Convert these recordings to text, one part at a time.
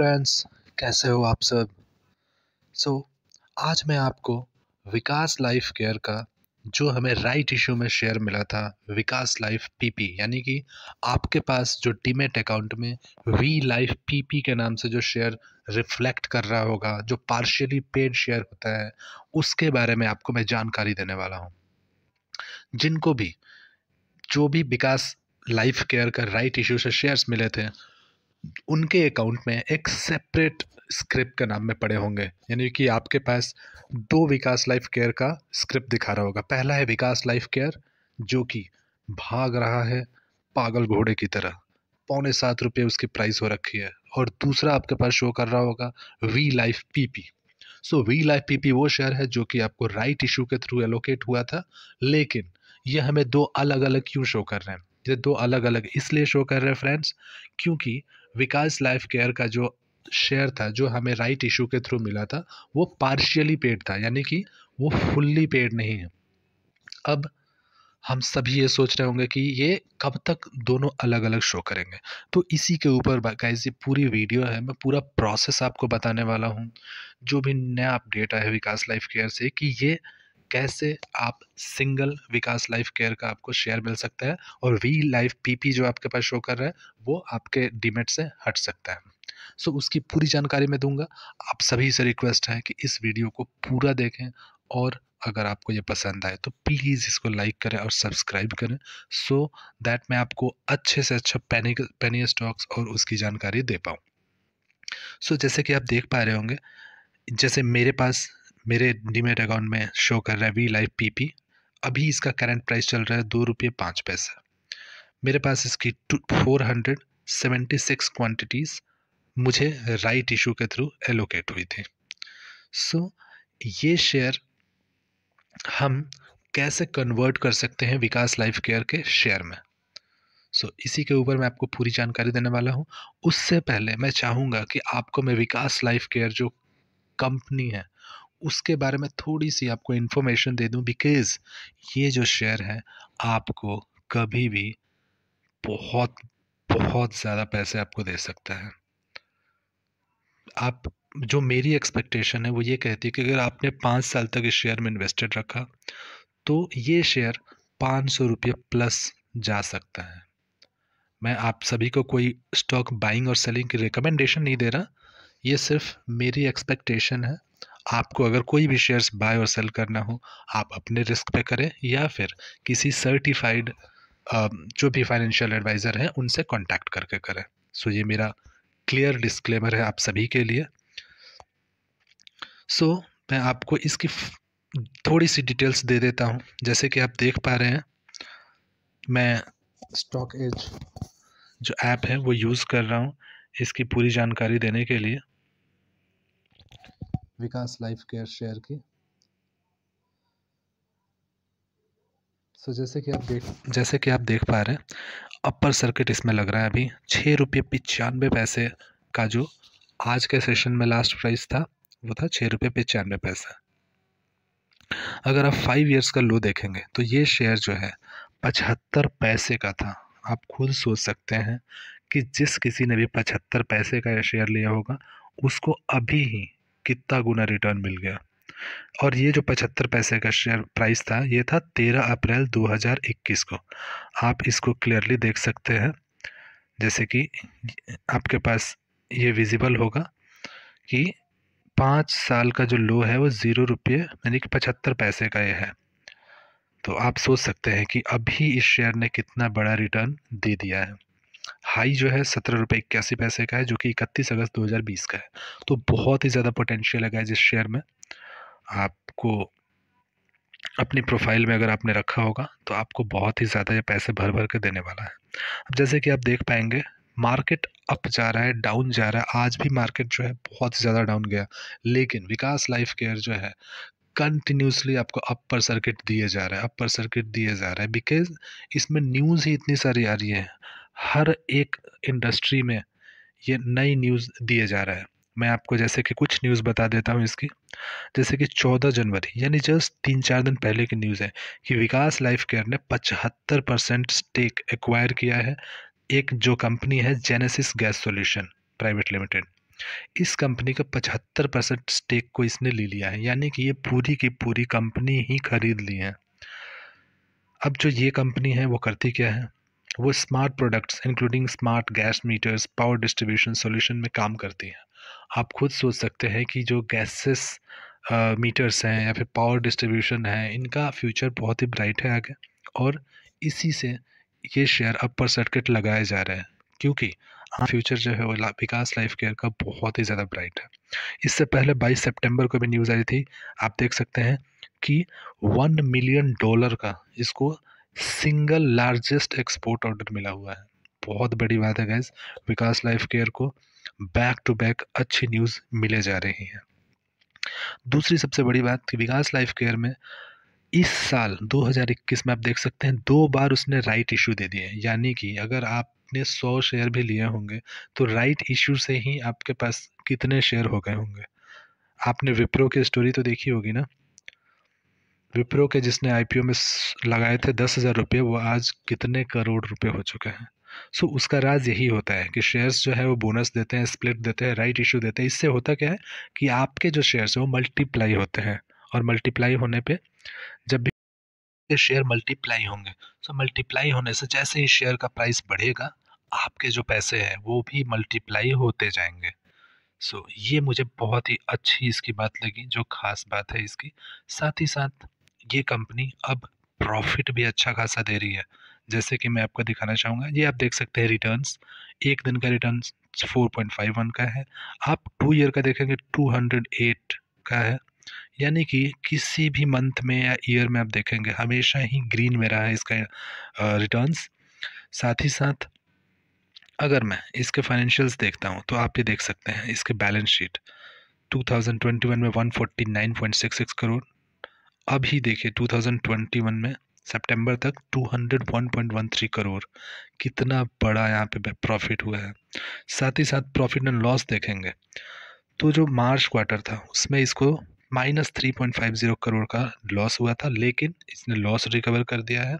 Friends कैसे हो आप सब सो so, आज मैं आपको विकास लाइफ केयर का जो हमें राइट इशू में शेयर मिला था विकास लाइफ पीपी यानी कि आपके पास जो डीमेट अकाउंट में वी लाइफ पीपी के नाम से जो शेयर रिफ्लेक्ट कर रहा होगा जो पार्शियली पेड शेयर होता है उसके बारे में आपको मैं जानकारी देने वाला हूँ जिनको भी जो भी विकास लाइफ केयर का राइट इशू से शेयर्स मिले थे उनके अकाउंट में एक सेपरेट स्क्रिप्ट के नाम में पड़े होंगे यानी कि आपके पास दो विकास लाइफ केयर का स्क्रिप्ट दिखा रहा होगा पहला है विकास लाइफ केयर जो कि भाग रहा है पागल घोड़े की तरह पौने सात रुपये उसकी प्राइस हो रखी है और दूसरा आपके पास शो कर रहा होगा V life PP so V life PP वो शेयर है जो कि आपको राइट इशू के थ्रू एलोकेट हुआ था लेकिन ये हमें दो अलग अलग क्यों शो कर रहे हैं ये दो अलग अलग इसलिए शो कर रहे हैं फ्रेंड्स क्योंकि विकास लाइफ केयर का जो शेयर था जो हमें राइट इशू के थ्रू मिला था वो पार्शियली पेड था यानी कि वो फुल्ली पेड नहीं है अब हम सभी ये सोच रहे होंगे कि ये कब तक दोनों अलग अलग शो करेंगे तो इसी के ऊपर गाइज ये पूरी वीडियो है मैं पूरा प्रोसेस आपको बताने वाला हूँ जो भी नया अपडेट आया है विकास लाइफ केयर से कि ये कैसे आप सिंगल विकास लाइफ केयर का आपको शेयर मिल सकता है और वी लाइफ पीपी जो आपके पास शो कर रहा है वो आपके डिमेट से हट सकता है सो so, उसकी पूरी जानकारी मैं दूंगा आप सभी से रिक्वेस्ट है कि इस वीडियो को पूरा देखें और अगर आपको ये पसंद आए तो प्लीज़ इसको लाइक करें और सब्सक्राइब करें सो so दैट मैं आपको अच्छे से अच्छा पेनी पेनी स्टॉक्स और उसकी जानकारी दे पाऊँ सो so, जैसे कि आप देख पा रहे होंगे जैसे मेरे पास मेरे डीमेट अकाउंट में शो कर रहा है वी लाइफ पी अभी इसका करंट प्राइस चल रहा है दो रुपये पाँच पैसा मेरे पास इसकी two four hundred seventy six quantities मुझे राइट इशू के थ्रू एलोकेट हुई थी सो so, ये शेयर हम कैसे कन्वर्ट कर सकते हैं विकास लाइफ केयर के शेयर में सो so, इसी के ऊपर मैं आपको पूरी जानकारी देने वाला हूँ उससे पहले मैं चाहूँगा कि आपको मैं विकास लाइफ केयर जो कंपनी है उसके बारे में थोड़ी सी आपको इन्फॉर्मेशन दे दूं बिकॉज़ ये जो शेयर है आपको कभी भी बहुत बहुत ज़्यादा पैसे आपको दे सकता है आप जो मेरी एक्सपेक्टेशन है वो ये कहती है कि अगर आपने पाँच साल तक इस शेयर में इन्वेस्टेड रखा तो ये शेयर पाँच सौ रुपये प्लस जा सकता है मैं आप सभी को कोई स्टॉक बाइंग और सेलिंग की रिकमेंडेशन नहीं दे रहा ये सिर्फ मेरी एक्सपेक्टेशन है आपको अगर कोई भी शेयर्स बाय और सेल करना हो आप अपने रिस्क पे करें या फिर किसी सर्टिफाइड जो भी फाइनेंशियल एडवाइज़र हैं उनसे कांटेक्ट करके करें सो ये मेरा क्लियर डिस्क्लेमर है आप सभी के लिए सो so, मैं आपको इसकी थोड़ी सी डिटेल्स दे देता हूँ जैसे कि आप देख पा रहे हैं मैं स्टॉक एज जो ऐप है वो यूज़ कर रहा हूँ इसकी पूरी जानकारी देने के लिए विकास लाइफ केयर शेयर की सो जैसे कि आप देख जैसे कि आप देख पा रहे हैं अपर सर्किट इसमें लग रहा है अभी छः रुपये पचानवे पैसे का जो आज के सेशन में लास्ट प्राइस था वो था छः रुपये पचानवे पैसा अगर आप फाइव इयर्स का लो देखेंगे तो ये शेयर जो है पचहत्तर पैसे का था आप खुद सोच सकते हैं कि जिस किसी ने भी पचहत्तर पैसे का शेयर लिया होगा उसको अभी ही कितना गुना रिटर्न मिल गया और ये जो पचहत्तर पैसे का शेयर प्राइस था ये था तेरह अप्रैल 2021 को आप इसको क्लियरली देख सकते हैं जैसे कि आपके पास ये विजिबल होगा कि पाँच साल का जो लो है वो ज़ीरो रुपये यानी कि पचहत्तर पैसे का ये है तो आप सोच सकते हैं कि अभी इस शेयर ने कितना बड़ा रिटर्न दे दिया है हाई जो है सत्रह रुपये इक्यासी पैसे का है जो कि इकतीस अगस्त 2020 का है तो बहुत ही ज़्यादा पोटेंशियल है इस शेयर में आपको अपनी प्रोफाइल में अगर आपने रखा होगा तो आपको बहुत ही ज़्यादा ये पैसे भर भर के देने वाला है अब जैसे कि आप देख पाएंगे मार्केट अप जा रहा है डाउन जा रहा है आज भी मार्केट जो है बहुत ही ज़्यादा डाउन गया लेकिन विकास लाइफ केयर जो है कंटिन्यूसली आपको अपर सर्किट दिए जा रहा है अपर सर्किट दिए जा रहा है बिकॉज इसमें न्यूज़ ही इतनी सारी आ रही है हर एक इंडस्ट्री में ये नई न्यूज़ दिए जा रहा है मैं आपको जैसे कि कुछ न्यूज़ बता देता हूँ इसकी जैसे कि 14 जनवरी यानी जस्ट तीन चार दिन पहले की न्यूज़ है कि विकास लाइफ केयर ने 75 परसेंट स्टेक एक्वायर किया है एक जो कंपनी है Genesis gas solution private limited इस कंपनी का पचहत्तर परसेंट स्टेक को इसने ले लिया है यानी कि ये पूरी की पूरी कंपनी ही खरीद ली है अब जो ये कंपनी है वो करती क्या है वो smart products including smart gas meters power distribution solution में काम करती हैं आप खुद सोच सकते हैं कि जो गैसेस मीटर्स हैं या फिर पावर डिस्ट्रीब्यूशन है इनका फ्यूचर बहुत ही ब्राइट है आगे और इसी से ये शेयर अपर सर्किट लगाए जा रहे हैं क्योंकि फ्यूचर हाँ, जो है वो विकास लाइफ केयर का बहुत ही ज़्यादा ब्राइट है इससे पहले 22 सितंबर को भी न्यूज़ आई थी आप देख सकते हैं कि वन मिलियन डॉलर का इसको सिंगल लार्जेस्ट एक्सपोर्ट ऑर्डर मिला हुआ है बहुत बड़ी बात है गैस विकास लाइफ केयर को बैक टू बैक अच्छी न्यूज़ मिले जा रही हैं दूसरी सबसे बड़ी बात कि विकास लाइफ केयर में इस साल 2021 में आप देख सकते हैं दो बार उसने राइट इशू दे दिए यानी कि अगर आपने 100 शेयर भी लिए होंगे तो राइट इशू से ही आपके पास कितने शेयर हो गए होंगे आपने विप्रो की स्टोरी तो देखी होगी ना विप्रो के जिसने आईपीओ में लगाए थे दस हज़ार रुपये वो आज कितने करोड़ रुपए हो चुके हैं सो so, उसका राज यही होता है कि शेयर्स जो है वो बोनस देते हैं स्प्लिट देते हैं राइट इशू देते हैं इससे होता क्या है कि आपके जो शेयर्स हैं वो मल्टीप्लाई होते हैं और मल्टीप्लाई होने पे जब भी शेयर मल्टीप्लाई होंगे सो so, मल्टीप्लाई होने से जैसे ही शेयर का प्राइस बढ़ेगा आपके जो पैसे हैं वो भी मल्टीप्लाई होते जाएंगे सो so, ये मुझे बहुत ही अच्छी इसकी बात लगी जो खास बात है इसकी साथ ही साथ ये कंपनी अब प्रॉफिट भी अच्छा खासा दे रही है जैसे कि मैं आपको दिखाना चाहूँगा ये आप देख सकते हैं रिटर्न्स एक दिन का रिटर्न 4.51 का है आप टू ईयर का देखेंगे 208 का है यानी कि किसी भी मंथ में या ईयर में आप देखेंगे हमेशा ही ग्रीन में रहा है इसका रिटर्न्स साथ ही साथ अगर मैं इसके फाइनेंशियल्स देखता हूँ तो आप ये देख सकते हैं इसके बैलेंस शीट 2021 में 149.66 करोड़ अभी देखिए 2021 में सितंबर तक 201.13 करोड़ कितना बड़ा यहाँ पे प्रॉफिट हुआ है साथ ही साथ प्रॉफिट एंड लॉस देखेंगे तो जो मार्च क्वार्टर था उसमें इसको minus three point five zero crore का लॉस हुआ था लेकिन इसने लॉस रिकवर कर दिया है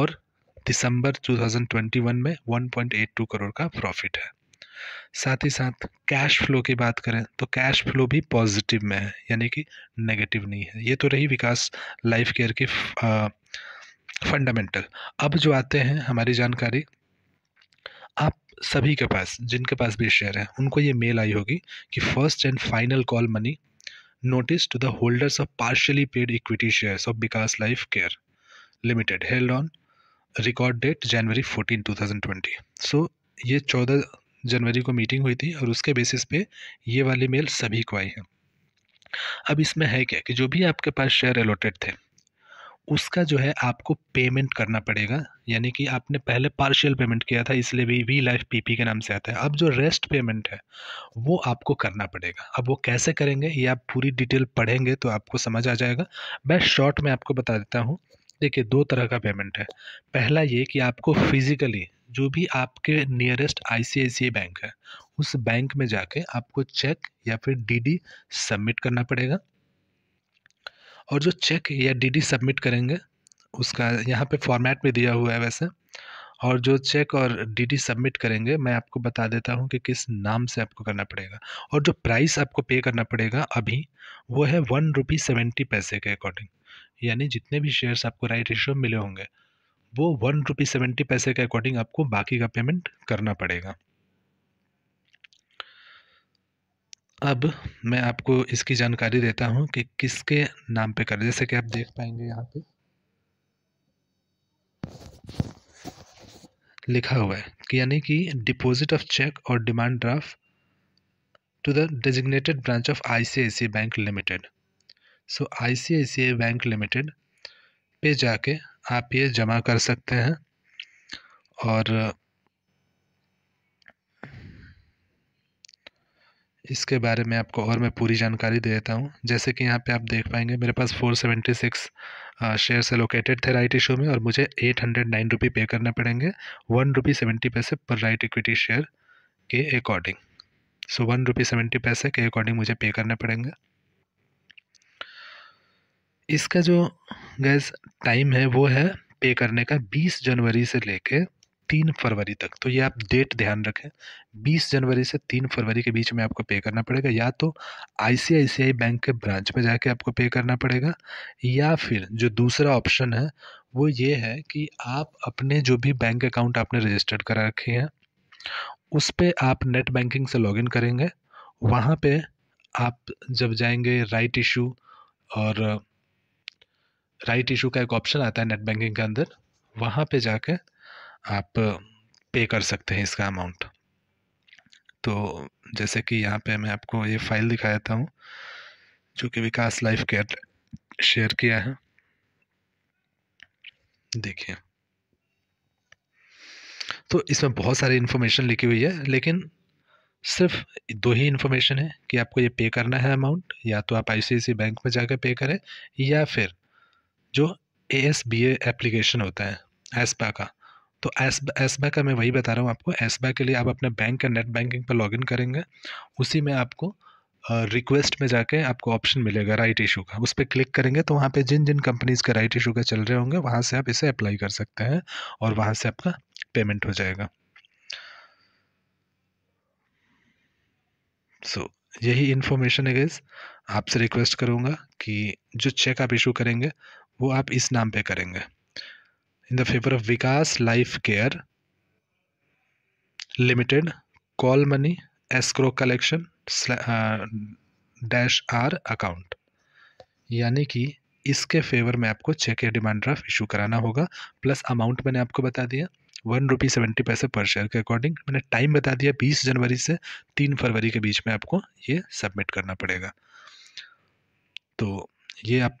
और दिसंबर 2021 में 1.82 करोड़ का प्रॉफिट है साथ ही साथ कैश फ्लो की बात करें तो कैश फ्लो भी पॉजिटिव में है यानी कि नेगेटिव नहीं है ये तो रही विकास लाइफ केयर की फंडामेंटल अब जो आते हैं हमारी जानकारी आप सभी के पास जिनके पास भी शेयर है उनको ये मेल आई होगी कि first and final call money the holders of holders paid equity paid of Vikas life care limited held on record date January fourteen two 14, 2020. So ये चौदह जनवरी को मीटिंग हुई थी और उसके बेसिस पे ये वाली मेल सभी को आई है अब इसमें है क्या कि जो भी आपके पास शेयर अलॉटेड थे उसका जो है आपको पेमेंट करना पड़ेगा यानी कि आपने पहले पार्शियल पेमेंट किया था इसलिए भी वी लाइफ पीपी के नाम से आता है अब जो रेस्ट पेमेंट है वो आपको करना पड़ेगा अब वो कैसे करेंगे ये आप पूरी डिटेल पढ़ेंगे तो आपको समझ आ जाएगा मैं शॉर्ट में आपको बता देता हूँ देखिए दो तरह का पेमेंट है पहला ये कि आपको फिज़िकली जो भी आपके नियरेस्ट आई बैंक है उस बैंक में जाके आपको चेक या फिर डीडी सबमिट करना पड़ेगा और जो चेक या डीडी सबमिट करेंगे उसका यहाँ पे फॉर्मेट में दिया हुआ है वैसे और जो चेक और डीडी सबमिट करेंगे मैं आपको बता देता हूँ कि किस नाम से आपको करना पड़ेगा और जो प्राइस आपको पे करना पड़ेगा अभी वो है वन रुपी सेवेंटी पैसे के अकॉर्डिंग यानी जितने भी शेयर्स आपको राइट रेशियो मिले होंगे वो वन रुपी सेवेंटी पैसे के अकॉर्डिंग आपको बाकी का पेमेंट करना पड़ेगा अब मैं आपको इसकी जानकारी देता हूं कि किसके नाम पे कर जैसे कि आप देख पाएंगे यहाँ पे लिखा हुआ है कि यानी कि डिपॉजिट ऑफ चेक और demand draft to the designated branch of ICICI bank limited so ICICI bank limited पे जाके आप ये जमा कर सकते हैं और इसके बारे में आपको और मैं पूरी जानकारी दे देता हूँ जैसे कि यहाँ पे आप देख पाएंगे मेरे पास फोर सेवेंटी सिक्स शेयर से लोकेटेड थे राइट इशू में और मुझे एट हंड्रेड नाइन रुपी पे करने पड़ेंगे वन रुपी सेवेंटी पैसे पर राइट इक्विटी शेयर के according so one rupee seventy पैसे के अकॉर्डिंग मुझे पे करने पड़ेंगे इसका जो गैस टाइम है वो है पे करने का 20 जनवरी से लेके तीन फरवरी तक तो ये आप डेट ध्यान रखें 20 जनवरी से तीन फरवरी के बीच में आपको पे करना पड़ेगा या तो आईसीआईसीआई बैंक के ब्रांच में जाके आपको पे करना पड़ेगा या फिर जो दूसरा ऑप्शन है वो ये है कि आप अपने जो भी बैंक अकाउंट आपने रजिस्टर्ड करा रखे हैं उस पर आप नेट बैंकिंग से लॉगिन करेंगे वहाँ पे आप जब जाएंगे राइट इशू और राइट इशू का एक ऑप्शन आता है नेट बैंकिंग के अंदर वहाँ पे जाके आप पे कर सकते हैं इसका अमाउंट तो जैसे कि यहाँ पे मैं आपको ये फाइल दिखायाता हूँ जो कि विकास लाइफ केयर शेयर किया है देखिए तो इसमें बहुत सारी इन्फॉर्मेशन लिखी हुई है लेकिन सिर्फ दो ही इन्फॉर्मेशन है कि आपको ये पे करना है अमाउंट या तो आप आई बैंक में जाकर पे करें या फिर जो ए एस बी एप्लीकेशन होता है एसबा का तो एसबा का मैं वही बता रहा हूँ आपको एसबा के लिए आप अपने बैंक का नेट बैंकिंग पर लॉगिन करेंगे उसी में आपको रिक्वेस्ट में जाके आपको ऑप्शन मिलेगा राइट इशू का उस पर क्लिक करेंगे तो वहाँ पे जिन जिन कंपनीज़ का राइट इशू का चल रहे होंगे वहाँ से आप इसे अप्लाई कर सकते हैं और वहाँ से आपका पेमेंट हो जाएगा सो so, यही इन्फॉर्मेशन है गैस आपसे रिक्वेस्ट करूँगा कि जो चेक आप इशू करेंगे वो आप इस नाम पे करेंगे in the favour of Vikas life care limited call money escrow collection dash R account यानी कि इसके फेवर में आपको चेक या डिमांड ड्राफ्ट इशू कराना होगा प्लस अमाउंट मैंने आपको बता दिया वन रुपी सेवेंटी पैसे पर शेयर के अकॉर्डिंग मैंने टाइम बता दिया बीस जनवरी से तीन फरवरी के बीच में आपको ये सबमिट करना पड़ेगा तो ये आप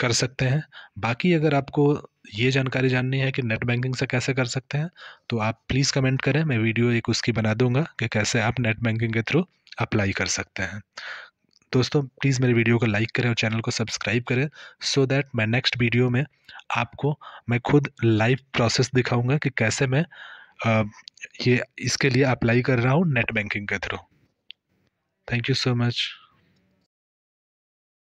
कर सकते हैं बाकी अगर आपको ये जानकारी जाननी है कि नेट बैंकिंग से कैसे कर सकते हैं तो आप प्लीज़ कमेंट करें मैं वीडियो एक उसकी बना दूंगा कि कैसे आप नेट बैंकिंग के थ्रू अप्लाई कर सकते हैं दोस्तों प्लीज़ मेरे वीडियो को लाइक करें और चैनल को सब्सक्राइब करें सो दैट मैं नेक्स्ट वीडियो में आपको मैं खुद लाइव प्रोसेस दिखाऊँगा कि कैसे मैं आ, ये इसके लिए अप्लाई कर रहा हूँ नेट बैंकिंग के through thank you so much